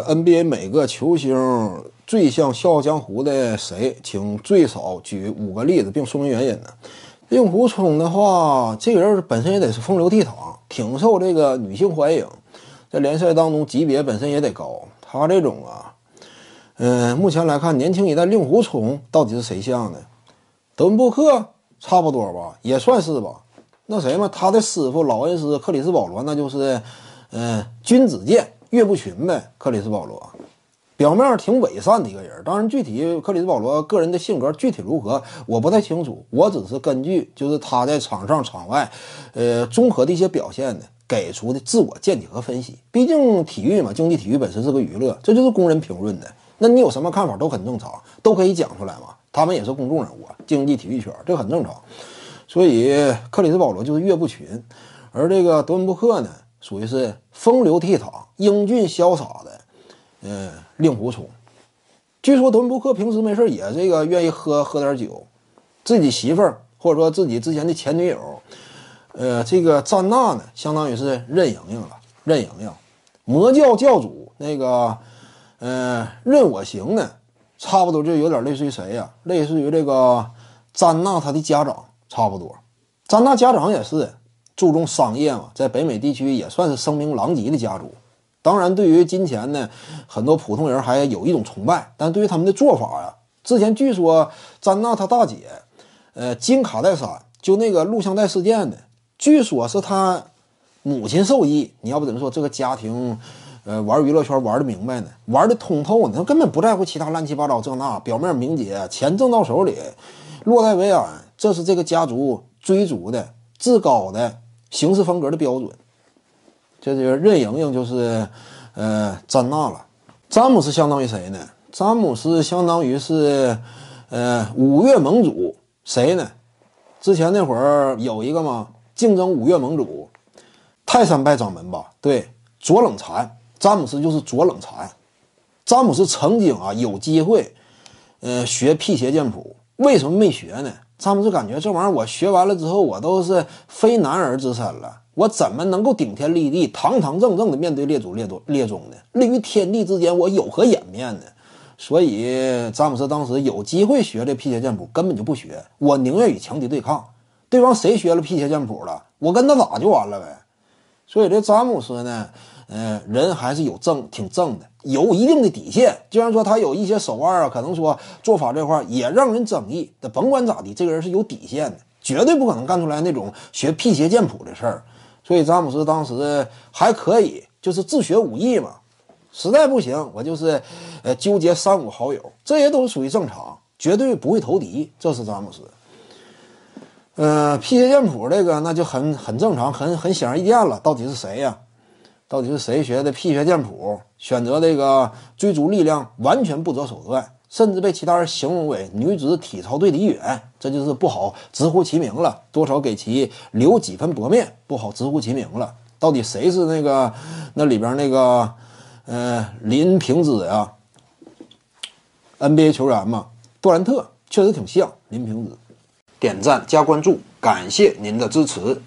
NBA 每个球星最像《笑傲江湖》的谁？请最少举五个例子，并说明原因呢？令狐冲的话，这个人本身也得是风流倜傥，挺受这个女性欢迎。在联赛当中，级别本身也得高。他这种啊，嗯，目前来看，年轻一代令狐冲到底是谁像呢？德布克差不多吧，也算是吧。那谁嘛，他的师傅老恩师克里斯保罗，那就是嗯，君子剑。岳不群呗，克里斯保罗，表面挺伪善的一个人。当然，具体克里斯保罗个人的性格具体如何，我不太清楚。我只是根据就是他在场上场外，呃，综合的一些表现呢，给出的自我见解和分析。毕竟体育嘛，竞技体育本身是个娱乐，这就是供人评论的。那你有什么看法都很正常，都可以讲出来嘛。他们也是公众人物，竞技体育圈这很正常。所以克里斯保罗就是岳不群，而这个德文布克呢？属于是风流倜傥、英俊潇洒的，嗯，令狐冲。据说敦布克平时没事也这个愿意喝喝点酒，自己媳妇儿或者说自己之前的前女友，呃，这个詹娜呢，相当于是任盈盈了。任盈盈，魔教教主那个，嗯，任我行呢，差不多就有点类似于谁呀？类似于这个詹娜她的家长差不多。詹娜家长也是。注重商业嘛，在北美地区也算是声名狼藉的家族。当然，对于金钱呢，很多普通人还有一种崇拜。但对于他们的做法呀，之前据说詹娜她大姐，呃，金卡戴珊，就那个录像带事件的，据说是她母亲受益。你要不怎么说这个家庭，呃，玩娱乐圈玩的明白呢，玩的通透呢？他根本不在乎其他乱七八糟这那，表面名节，钱挣到手里，落袋为安，这是这个家族追逐的。至高的行事风格的标准，这就是任盈盈就是，呃，张娜了。詹姆斯相当于谁呢？詹姆斯相当于是，呃，五岳盟主谁呢？之前那会儿有一个嘛，竞争五岳盟主，泰山派掌门吧？对，左冷禅。詹姆斯就是左冷禅。詹姆斯曾经啊有机会，呃，学辟邪剑谱，为什么没学呢？詹姆斯感觉这玩意儿，我学完了之后，我都是非男儿之身了。我怎么能够顶天立地、堂堂正正的面对列祖列祖列宗呢？立于天地之间，我有何颜面呢？所以，詹姆斯当时有机会学这辟邪剑谱，根本就不学。我宁愿与强敌对抗，对方谁学了辟邪剑谱了，我跟他打就完了呗。所以，这詹姆斯呢？嗯，人还是有正，挺正的，有一定的底线。虽然说他有一些手腕啊，可能说做法这块也让人争议。但甭管咋的，这个人是有底线的，绝对不可能干出来那种学辟邪剑谱的事儿。所以詹姆斯当时还可以，就是自学武艺嘛。实在不行，我就是，呃，纠结三五好友，这些都是属于正常，绝对不会投敌。这是詹姆斯。呃，辟邪剑谱这个那就很很正常，很很显而易见了，到底是谁呀？到底是谁学的《辟邪剑谱》？选择这个追逐力量，完全不择手段，甚至被其他人形容为女子体操队的一员。这就是不好直呼其名了，多少给其留几分薄面，不好直呼其名了。到底谁是那个那里边那个呃林平子呀？NBA 球员嘛，杜兰特确实挺像林平子。点赞加关注，感谢您的支持。